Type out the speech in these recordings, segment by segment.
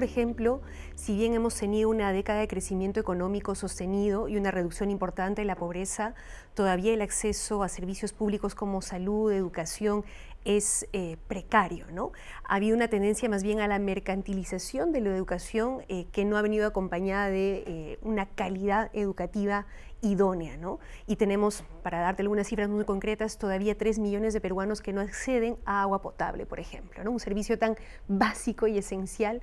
por ejemplo, si bien hemos tenido una década de crecimiento económico sostenido y una reducción importante de la pobreza, todavía el acceso a servicios públicos como salud, educación es eh, precario. ¿no? Ha habido una tendencia más bien a la mercantilización de la educación eh, que no ha venido acompañada de eh, una calidad educativa idónea. Y tenemos, para darte algunas cifras muy concretas, todavía 3 millones de peruanos que no acceden a agua potable, por ejemplo, ¿no? un servicio tan básico y esencial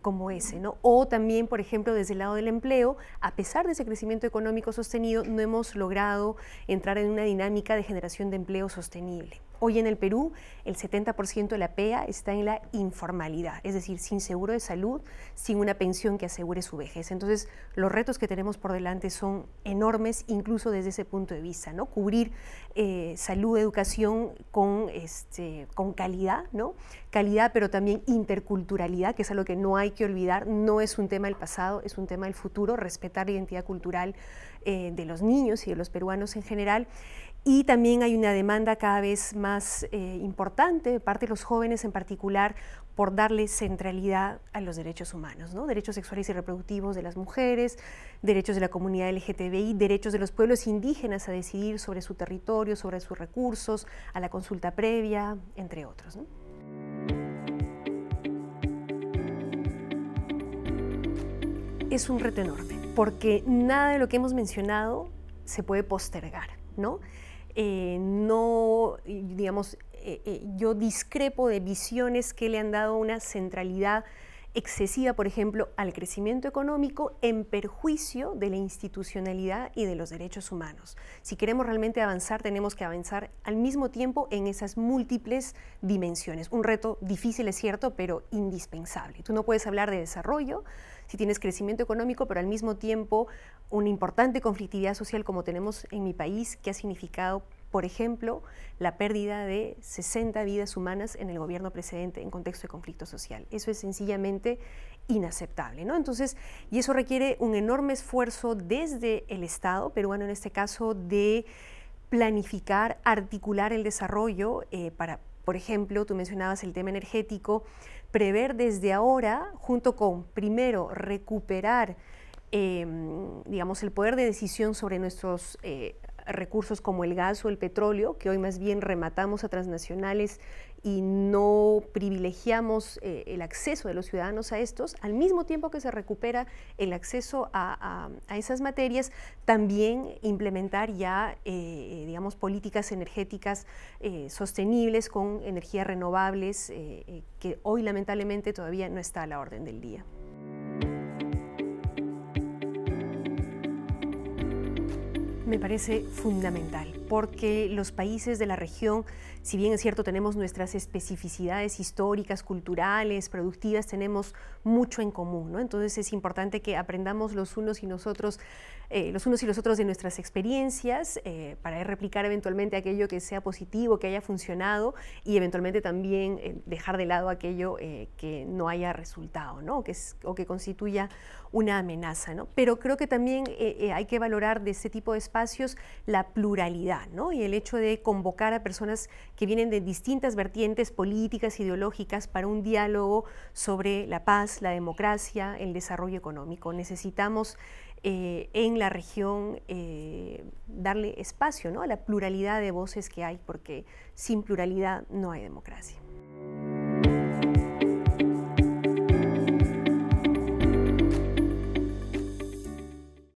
como ese. ¿no? O también, por ejemplo, desde el lado del empleo, a pesar de ese crecimiento económico sostenido, no hemos logrado entrar en una dinámica de generación de empleo sostenible. Hoy en el Perú, el 70% de la PEA está en la informalidad, es decir, sin seguro de salud, sin una pensión que asegure su vejez. Entonces, los retos que tenemos por delante son enormes, incluso desde ese punto de vista, ¿no? Cubrir eh, salud, educación con, este, con calidad, ¿no? Calidad, pero también interculturalidad, que es algo que no hay que olvidar, no es un tema del pasado, es un tema del futuro, respetar la identidad cultural eh, de los niños y de los peruanos en general y también hay una demanda cada vez más eh, importante de parte de los jóvenes en particular por darle centralidad a los derechos humanos, ¿no? derechos sexuales y reproductivos de las mujeres, derechos de la comunidad LGTBI, derechos de los pueblos indígenas a decidir sobre su territorio, sobre sus recursos, a la consulta previa, entre otros. Es un reto enorme, porque nada de lo que hemos mencionado se puede postergar, ¿no? Eh, no, digamos, eh, eh, yo discrepo de visiones que le han dado una centralidad excesiva, por ejemplo, al crecimiento económico en perjuicio de la institucionalidad y de los derechos humanos. Si queremos realmente avanzar, tenemos que avanzar al mismo tiempo en esas múltiples dimensiones. Un reto difícil, es cierto, pero indispensable. Tú no puedes hablar de desarrollo si tienes crecimiento económico, pero al mismo tiempo una importante conflictividad social como tenemos en mi país, que ha significado, por ejemplo, la pérdida de 60 vidas humanas en el gobierno precedente en contexto de conflicto social. Eso es sencillamente inaceptable, ¿no? Entonces, y eso requiere un enorme esfuerzo desde el Estado peruano, en este caso, de planificar, articular el desarrollo eh, para, por ejemplo, tú mencionabas el tema energético, prever desde ahora, junto con, primero, recuperar Em, digamos, el poder de decisión sobre nuestros eh, recursos como el gas o el petróleo, que hoy más bien rematamos a transnacionales y no privilegiamos eh, el acceso de los ciudadanos a estos, al mismo tiempo que se recupera el acceso a, esas materias, también implementar ya, eh, digamos, políticas energéticas sostenibles con energías renovables, que hoy lamentablemente todavía no está a la orden del día. me parece fundamental porque los países de la región, si bien es cierto tenemos nuestras especificidades históricas, culturales, productivas, tenemos mucho en común, Entonces es importante que aprendamos los unos y nosotros, eh, los unos y los otros de nuestras experiencias eh, para replicar eventualmente aquello que sea positivo, que haya funcionado y eventualmente también eh, dejar de lado aquello que no haya resultado, ¿no? O que, constituya una amenaza, Pero creo que también hay que valorar de este tipo de espacios la pluralidad y el hecho de convocar a personas que vienen de distintas vertientes políticas, ideológicas, para un diálogo sobre la paz, la democracia, el desarrollo económico. Necesitamos eh, en la región eh, darle espacio a la pluralidad de voces que hay, porque sin pluralidad no hay democracia.